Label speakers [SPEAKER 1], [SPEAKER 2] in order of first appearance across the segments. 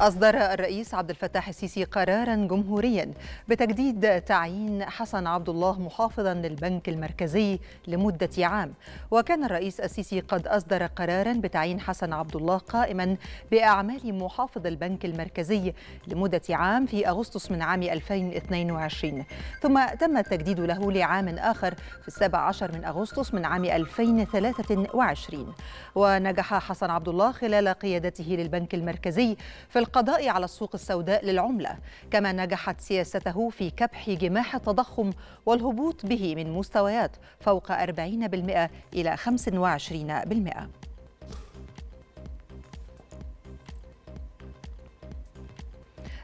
[SPEAKER 1] أصدر الرئيس عبد الفتاح السيسي قرارا جمهوريا بتجديد تعيين حسن عبد الله محافظا للبنك المركزي لمدة عام وكان الرئيس السيسي قد أصدر قرارا بتعيين حسن عبد الله قائما بأعمال محافظ البنك المركزي لمدة عام في أغسطس من عام 2022 ثم تم التجديد له لعام آخر في السابع عشر من أغسطس من عام 2023 ونجح حسن عبد الله خلال قيادته للبنك المركزي في القضاء على السوق السوداء للعملة كما نجحت سياسته في كبح جماح التضخم والهبوط به من مستويات فوق 40% إلى 25%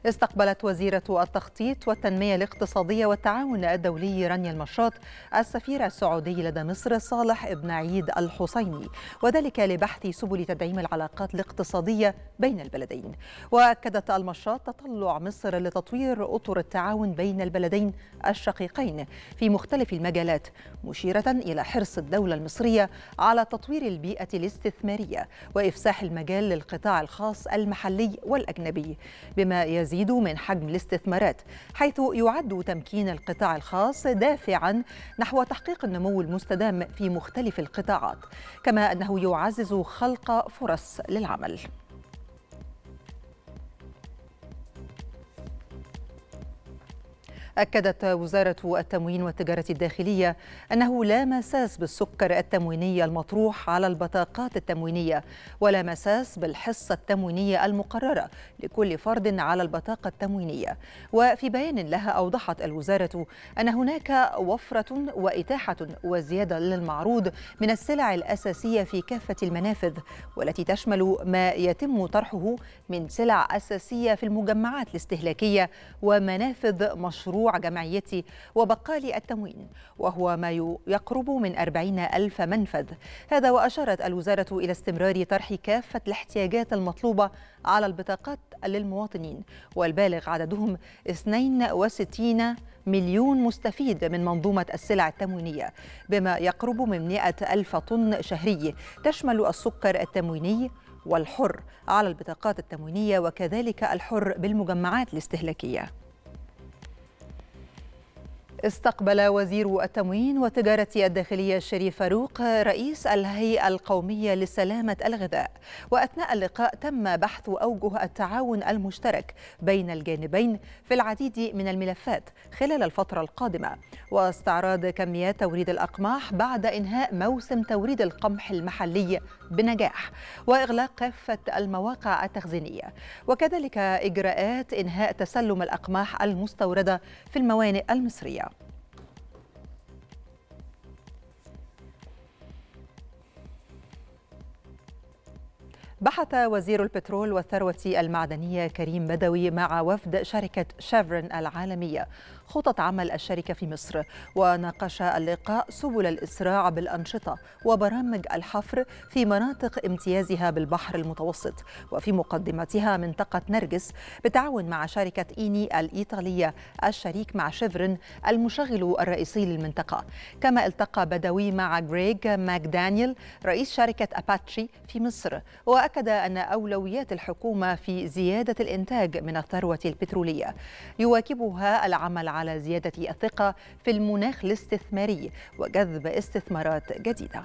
[SPEAKER 1] استقبلت وزيرة التخطيط والتنمية الاقتصادية والتعاون الدولي رانيا المشاط السفير السعودي لدى مصر صالح ابن عيد الحسيني وذلك لبحث سبل تدعيم العلاقات الاقتصادية بين البلدين وأكدت المشاط تطلع مصر لتطوير أطر التعاون بين البلدين الشقيقين في مختلف المجالات مشيرة إلى حرص الدولة المصرية على تطوير البيئة الاستثمارية وإفساح المجال للقطاع الخاص المحلي والأجنبي بما يزيد يزيد من حجم الاستثمارات حيث يعد تمكين القطاع الخاص دافعا نحو تحقيق النمو المستدام في مختلف القطاعات كما أنه يعزز خلق فرص للعمل أكدت وزارة التموين والتجارة الداخلية أنه لا مساس بالسكر التمويني المطروح على البطاقات التموينية ولا مساس بالحصة التموينية المقررة لكل فرد على البطاقة التموينية وفي بيان لها أوضحت الوزارة أن هناك وفرة وإتاحة وزيادة للمعروض من السلع الأساسية في كافة المنافذ والتي تشمل ما يتم طرحه من سلع أساسية في المجمعات الاستهلاكية ومنافذ مشروع فروع جمعية وبقال التموين وهو ما يقرب من أربعين ألف منفذ هذا وأشارت الوزارة إلى استمرار طرح كافة الاحتياجات المطلوبة على البطاقات للمواطنين والبالغ عددهم 62 مليون مستفيد من منظومة السلع التموينية بما يقرب من 100 ألف طن شهري تشمل السكر التمويني والحر على البطاقات التموينية وكذلك الحر بالمجمعات الاستهلاكية استقبل وزير التموين والتجارة الداخلية الشريف فاروق رئيس الهيئة القومية لسلامة الغذاء وأثناء اللقاء تم بحث أوجه التعاون المشترك بين الجانبين في العديد من الملفات خلال الفترة القادمة واستعراض كميات توريد الأقماح بعد إنهاء موسم توريد القمح المحلي بنجاح وإغلاق كافة المواقع التخزينية وكذلك إجراءات إنهاء تسلم الأقماح المستوردة في الموانئ المصرية بحث وزير البترول والثروة المعدنية كريم بدوي مع وفد شركة شافرن العالمية خطط عمل الشركة في مصر وناقش اللقاء سبل الإسراع بالأنشطة وبرامج الحفر في مناطق امتيازها بالبحر المتوسط وفي مقدمتها منطقة نرجس بالتعاون مع شركة إيني الإيطالية الشريك مع شيفرن المشغل الرئيسي للمنطقة كما التقى بدوي مع غريغ ماكدانيل رئيس شركة أباتشي في مصر وأكد وأكد أن أولويات الحكومة في زيادة الإنتاج من الثروة البترولية يواكبها العمل على زيادة الثقة في المناخ الاستثماري وجذب استثمارات جديدة